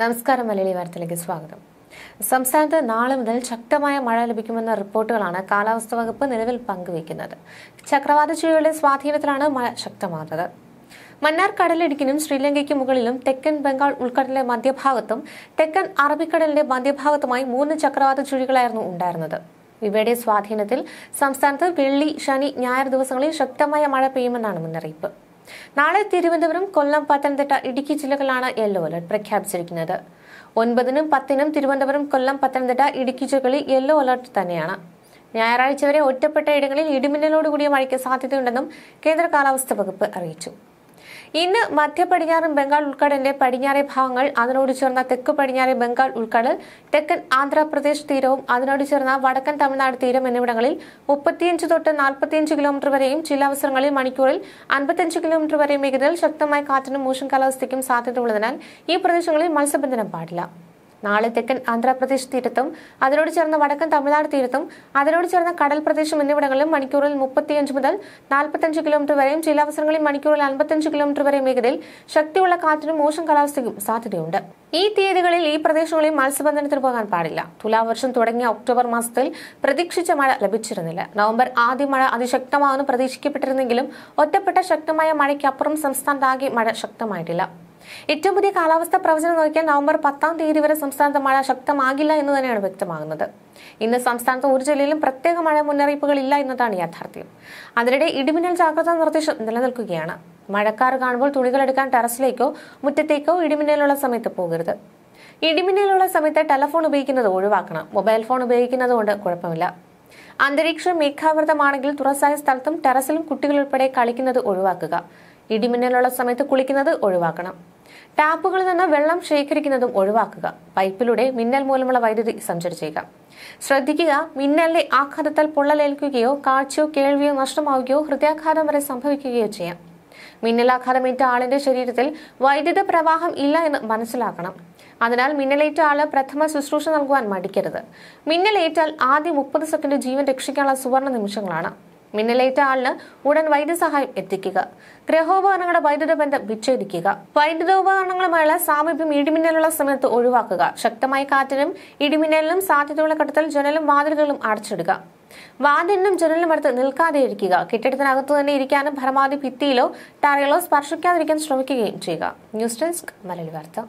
നമസ്കാരം മലയാളി വാർത്തയിലേക്ക് സ്വാഗതം സംസ്ഥാനത്ത് നാളെ മുതൽ ശക്തമായ മഴ ലഭിക്കുമെന്ന റിപ്പോർട്ടുകളാണ് കാലാവസ്ഥാ വകുപ്പ് നിലവിൽ പങ്കുവയ്ക്കുന്നത് ചക്രവാത ചുഴിയുടെ സ്വാധീനത്തിലാണ് മഴ ശക്തമാകുന്നത് മന്നാർ കടലിടുക്കിനും ശ്രീലങ്കയ്ക്ക് മുകളിലും തെക്കൻ ബംഗാൾ ഉൾക്കടലിന്റെ മധ്യഭാഗത്തും തെക്കൻ അറബിക്കടലിന്റെ മധ്യഭാഗത്തുമായി മൂന്ന് ചക്രവാത ചുഴികളായിരുന്നു ഉണ്ടായിരുന്നത് ഇവയുടെ സ്വാധീനത്തിൽ സംസ്ഥാനത്ത് വെള്ളി ശനി ഞായർ ദിവസങ്ങളിൽ ശക്തമായ മഴ പെയ്യുമെന്നാണ് മുന്നറിയിപ്പ് നാളെ തിരുവനന്തപുരം കൊല്ലം പത്തനംതിട്ട ഇടുക്കി ജില്ലകളാണ് യെല്ലോ അലർട്ട് പ്രഖ്യാപിച്ചിരിക്കുന്നത് ഒൻപതിനും പത്തിനും തിരുവനന്തപുരം കൊല്ലം പത്തനംതിട്ട ഇടുക്കി ജില്ലകളിൽ യെല്ലോ അലർട്ട് തന്നെയാണ് ഞായറാഴ്ച വരെ ഒറ്റപ്പെട്ട ഇടങ്ങളിൽ ഇടിമിന്നലോടുകൂടിയ മഴയ്ക്ക് സാധ്യതയുണ്ടെന്നും കേന്ദ്ര കാലാവസ്ഥാ വകുപ്പ് അറിയിച്ചു ഇന്ന് മധ്യ പടിഞ്ഞാറൻ ബംഗാൾ ഉൾക്കടലിന്റെ പടിഞ്ഞാറെ ഭാഗങ്ങൾ അതിനോട് ചേർന്ന തെക്ക് പടിഞ്ഞാറെ ബംഗാൾ ഉൾക്കടൽ തെക്കൻ ആന്ധ്രാപ്രദേശ് തീരവും അതിനോട് ചേർന്ന വടക്കൻ തമിഴ്നാട് തീരം എന്നിവിടങ്ങളിൽ മുപ്പത്തിയഞ്ച് തൊട്ട് നാൽപ്പത്തിയഞ്ച് കിലോമീറ്റർ വരെയും ചില അവസരങ്ങളിൽ മണിക്കൂറിൽ അൻപത്തിയഞ്ച് കിലോമീറ്റർ വരെയും വേഗതയിൽ ശക്തമായ കാറ്റിനും മോശം കാലാവസ്ഥയ്ക്കും സാധ്യതയുള്ളതിനാൽ ഈ പ്രദേശങ്ങളിൽ മത്സ്യബന്ധനം പാടില്ല നാളെ തെക്കൻ ആന്ധ്രാപ്രദേശ് തീരത്തും അതിനോട് ചേർന്ന വടക്കൻ തമിഴ്നാട് തീരത്തും അതിനോട് ചേർന്ന കടൽ പ്രദേശം എന്നിവിടങ്ങളിലും മണിക്കൂറിൽ മുപ്പത്തിയഞ്ച് മുതൽ നാൽപ്പത്തഞ്ച് കിലോമീറ്റർ വരെയും ചില അവസരങ്ങളിൽ മണിക്കൂറിൽ അൻപത്തഞ്ച് കിലോമീറ്റർ വരെയും വേഗതയിൽ ശക്തിയുള്ള കാറ്റിനും മോശം കാലാവസ്ഥയ്ക്കും സാധ്യതയുണ്ട് ഈ തീയതികളിൽ ഈ പ്രദേശങ്ങളിൽ മത്സ്യബന്ധനത്തിന് പോകാൻ പാടില്ല തുലാവർഷം തുടങ്ങിയ ഒക്ടോബർ മാസത്തിൽ പ്രതീക്ഷിച്ച മഴ ലഭിച്ചിരുന്നില്ല നവംബർ ആദ്യ മഴ അതിശക്തമാകുമെന്ന് പ്രതീക്ഷിക്കപ്പെട്ടിരുന്നെങ്കിലും ഒറ്റപ്പെട്ട ശക്തമായ മഴയ്ക്കപ്പുറം സംസ്ഥാനത്താകെ മഴ ശക്തമായിട്ടില്ല ഏറ്റവും പുതിയ കാലാവസ്ഥാ പ്രവചനം നോക്കിയാൽ നവംബർ പത്താം തീയതി വരെ സംസ്ഥാനത്ത് മഴ ശക്തമാകില്ല എന്ന് തന്നെയാണ് വ്യക്തമാകുന്നത് ഇന്ന് സംസ്ഥാനത്ത് ഒരു ജില്ലയിലും പ്രത്യേക മഴ മുന്നറിയിപ്പുകൾ ഇല്ല എന്നതാണ് യാഥാർത്ഥ്യം അതിനിടെ ഇടിമിന്നൽ ജാഗ്രതാ നിർദ്ദേശം നിലനിൽക്കുകയാണ് മഴക്കാർ കാണുമ്പോൾ തുണികൾ എടുക്കാൻ ടെറസിലേക്കോ മുറ്റത്തേക്കോ ഇടിമിന്നലുള്ള സമയത്ത് പോകരുത് ഇടിമിന്നലുള്ള സമയത്ത് ടെലഫോൺ ഉപയോഗിക്കുന്നത് ഒഴിവാക്കണം മൊബൈൽ ഫോൺ ഉപയോഗിക്കുന്നത് കൊണ്ട് കുഴപ്പമില്ല അന്തരീക്ഷം മേഘാവൃതമാണെങ്കിൽ തുറസായ സ്ഥലത്തും ടെറസിലും കുട്ടികൾ ഉൾപ്പെടെ കളിക്കുന്നത് ഒഴിവാക്കുക ഇടിമിന്നലുള്ള സമയത്ത് കുളിക്കുന്നത് ഒഴിവാക്കണം ടാപ്പുകളിൽ നിന്ന് വെള്ളം ശേഖരിക്കുന്നതും ഒഴിവാക്കുക പൈപ്പിലൂടെ മിന്നൽ മൂലമുള്ള വൈദ്യുതി സഞ്ചരിച്ചേക്കാം ശ്രദ്ധിക്കുക മിന്നലിന്റെ ആഘാതത്താൽ പൊള്ളലേൽക്കുകയോ കാഴ്ചയോ കേൾവിയോ നഷ്ടമാവുകയോ ഹൃദയാഘാതം വരെ സംഭവിക്കുകയോ ചെയ്യാം മിന്നലാഘാതമേറ്റ ആളിന്റെ ശരീരത്തിൽ വൈദ്യുത പ്രവാഹം ഇല്ല എന്ന് മനസ്സിലാക്കണം അതിനാൽ മിന്നലേറ്റ ആള് പ്രഥമ ശുശ്രൂഷ നൽകുവാൻ മടിക്കരുത് മിന്നലേറ്റാൽ ആദ്യം മുപ്പത് സെക്കൻഡ് ജീവൻ രക്ഷിക്കാനുള്ള സുവർണ നിമിഷങ്ങളാണ് മിന്നലേറ്റ ആളിന് ഉടൻ വൈദ്യസഹായം എത്തിക്കുക ഗ്രഹോപകരണങ്ങളുടെ വൈദ്യുത ബന്ധം വിച്ഛേദിക്കുക വൈദ്യുതോപകരണങ്ങളുമായുള്ള സാമീപ്യം ഇടിമിന്നലുള്ള സമയത്ത് ഒഴിവാക്കുക ശക്തമായ കാറ്റിനും ഇടിമിന്നലിനും സാധ്യതയുള്ള ഘട്ടത്തിൽ ജനലും വാതിലുകളും അടച്ചിടുക വാതിലിനും ജനലിനും അടുത്ത് നിൽക്കാതെ ഇരിക്കുക കെട്ടിടത്തിനകത്ത് തന്നെ ഇരിക്കാനും പരമാവധി ഭിത്തിയിലോ തറയിലോ സ്പർശിക്കാതിരിക്കാൻ ശ്രമിക്കുകയും ചെയ്യുക ന്യൂസ് ഡെസ്ക് മലയാളി വാർത്ത